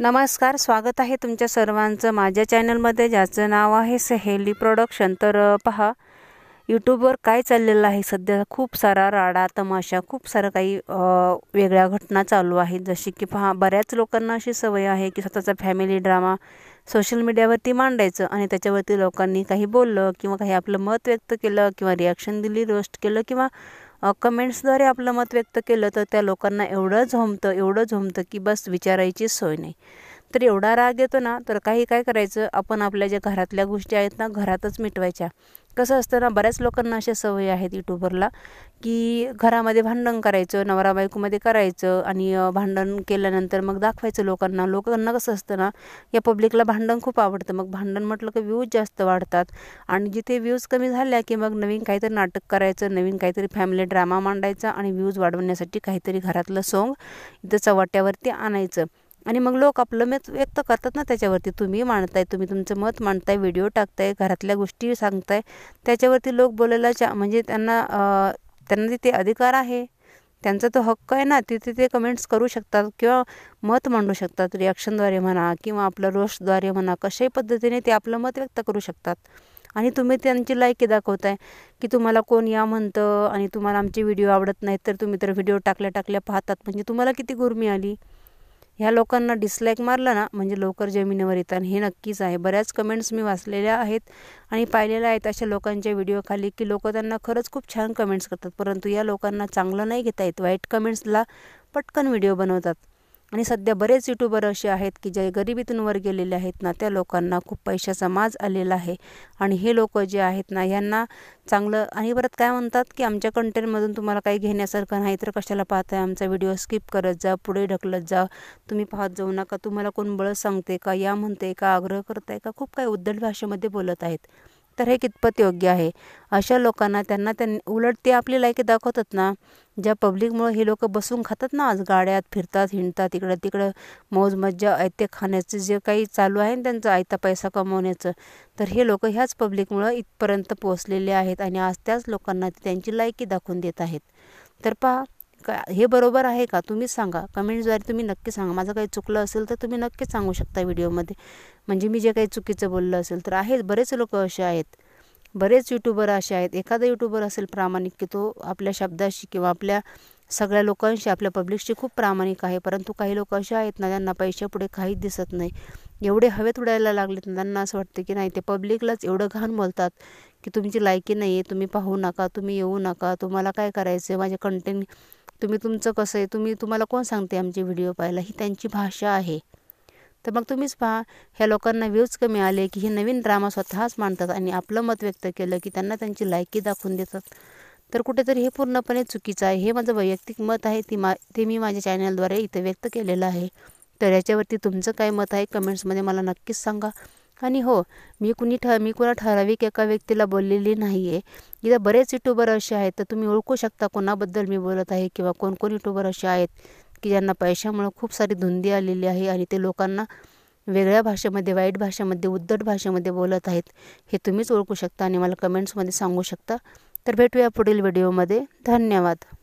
नमस्कार स्वागत आहे तुमच्या सर्वांचं माझ्या चॅनलमध्ये ज्याचं नाव आहे सहेली प्रोडक्शन तर पहा यूट्यूबवर काय चाललेलं आहे सध्या खूप सारा राडा तमाशा खूप सारं काही वेगळ्या घटना चालू आहेत जशी की पहा बऱ्याच लोकांना अशी सवय आहे की स्वतःचा फॅमिली ड्रामा सोशल मीडियावरती मांडायचं आणि त्याच्यावरती लोकांनी काही बोललं किंवा काही आपलं मत व्यक्त केलं किंवा रिॲक्शन दिली रोस्ट केलं किंवा कमेंट्सद्वारे आपलं मत व्यक्त केलं तर त्या लोकांना एवढं झोमतं एवढं झोमतं की बस विचारायची सोय नाही तर एवढा राग येतो ना तर काही काय करायचं आपण आपल्या ज्या घरातल्या गोष्टी आहेत ना घरातच मिटवायच्या कसं असतं ना बऱ्याच लोकांना अशा सवयी आहेत युट्यूबरला की घरामध्ये भांडण करायचं नवरा बायकोमध्ये करायचं आणि भांडण केल्यानंतर मग दाखवायचं लोकांना लोकांना कसं असतं ना या पब्लिकला भांडण खूप आवडतं मग भांडण म्हटलं की व्ह्यूज जास्त वाढतात आणि जिथे व्ह्यूज कमी झाल्या की मग नवीन काहीतरी नाटक करायचं नवीन काहीतरी फॅमिली ड्रामा मांडायचा आणि व्ह्यूज वाढवण्यासाठी काहीतरी घरातलं सॉंग इथं चव्हाट्यावरती आणायचं आणि मग लोक आपलं मत व्यक्त करतात ना त्याच्यावरती तुम्ही मांडताय तुम्ही तुमचं मत मांडताय व्हिडिओ टाकताय घरातल्या गोष्टी सांगताय त्याच्यावरती लोक बोलायला चा म्हणजे त्यांना त्यांना तिथे अधिकार आहे त्यांचा तो हक्क आहे ना तिथे ते कमेंट्स करू शकतात किंवा मत मांडू शकतात रिॲक्शनद्वारे म्हणा किंवा आपलं रोषद्वारे म्हणा कशाही पद्धतीने ते आपलं मत व्यक्त करू शकतात आणि तुम्ही त्यांची लायकी दाखवताय की तुम्हाला कोण या म्हणतं आणि तुम्हाला आमचे व्हिडिओ आवडत नाहीत तर तुम्ही तर व्हिडिओ टाकल्या टाकल्या पाहतात म्हणजे तुम्हाला किती गुरमी आली ह्या लोकांना डिसलाईक मारलं ना म्हणजे लवकर जमिनीवर येतात हे नक्कीच आहे बऱ्याच कमेंट्स मी वाचलेल्या आहेत आणि पाहिलेल्या आहेत अशा लोकांच्या व्हिडिओ खाली की लोक त्यांना खरंच खूप छान कमेंट्स करतात परंतु या लोकांना चांगलं नाही घेता येत वाईट कमेंट्सला पटकन व्हिडिओ बनवतात आणि सध्या बरेच यूट्यूबर असे आहेत की जे गरिबीतून वर गेलेले आहेत ना त्या लोकांना खूप पैशाचा माज आलेला आहे आणि हे लोक जे आहेत ना ह्यांना चांगलं आणि परत काय म्हणतात की आमच्या कंटेंटमधून तुम्हाला काही घेण्यासारखं नाही तर कशाला पाहताय आमचा व्हिडिओ स्किप करत जा पुढे ढकलत जा तुम्ही पाहत जाऊ नका तुम्हाला कोण बळ सांगते का या म्हणते का आग्रह करताय का खूप काही उद्धट भाषेमध्ये बोलत आहेत तर हे कितपत योग्य आहे अशा लोकांना त्यांना त्यां उलट ते आपली लायकी दाखवतात ना ज्या पब्लिकमुळे हे लोक बसून खातात ना आज गाड्यात फिरतात हिंडतात इकडं तिकडं मौज मज्जा ऐते खाण्याचं जे काही चालू आहे त्यांचा आयता पैसा कमवण्याचं तर हे लोक ह्याच पब्लिकमुळं इथपर्यंत पोहोचलेले आहेत आणि आज त्याच लोकांना त्यांची लायकी दाखवून देत आहेत तर पहा का हे बरोबर आहे का तुम्हीच सांगा कमेंट्सद्वारे तुम्ही नक्की सांगा माझं काही चुकलं असेल तर तुम्ही नक्कीच सांगू शकता व्हिडिओमध्ये म्हणजे मी जे काही चुकीचं बोललं असेल तर आहेत बरेच लोक असे आहेत बरेच यूट्यूबर असे आहेत एखादा यूट्यूबर असेल प्रामाणिक की तो आपल्या शब्दाशी किंवा आपल्या सगळ्या लोकांशी आपल्या पब्लिकशी खूप प्रामाणिक आहे परंतु काही लोक असे आहेत ना त्यांना पैशापुढे काहीच दिसत नाही एवढे हवेत उडायला लागलेत ना त्यांना असं वाटतं की नाही ते पब्लिकलाच एवढं घाण बोलतात की तुमची लायकी नाही आहे तुम्ही पाहू नका तुम्ही येऊ नका तुम्हाला काय करायचं आहे माझे कंटेंट तुम्ही तुमचं कसं आहे तुम्ही तुम्हाला कोण सांगते आमचे व्हिडिओ पाहायला ही त्यांची भाषा आहे तर मग तुम्हीच पहा ह्या लोकांना व्ह्यूज कमी आले की हे नवीन ड्रामा स्वतःच मांडतात आणि आपलं मत व्यक्त केलं की त्यांना त्यांची लायकी दाखवून देतात तर कुठेतरी हे पूर्णपणे चुकीचं आहे हे माझं वैयक्तिक मत आहे ती मा ते मी माझ्या चॅनलद्वारे इथं व्यक्त केलेलं आहे तर याच्यावरती तुमचं काय मत आहे कमेंट्समध्ये मला नक्कीच सांगा आणि हो मी कुणी ठ मी कुणा ठराविक एका व्यक्तीला बोललेली नाही आहे इथं बरेच युट्यूबर असे आहेत तर तुम्ही ओळखू शकता कोणाबद्दल मी बोलत आहे किंवा कोणकोण युट्यूबर असे आहेत की ज्यांना पैशामुळं खूप सारी धुंदी आलेली आहे आणि ते लोकांना वेगळ्या भाषेमध्ये वाईट भाषेमध्ये उद्धट भाषेमध्ये बोलत आहेत हे तुम्हीच ओळखू शकता आणि मला कमेंट्समध्ये सांगू शकता तर भेटूया पुढील व्हिडिओमध्ये धन्यवाद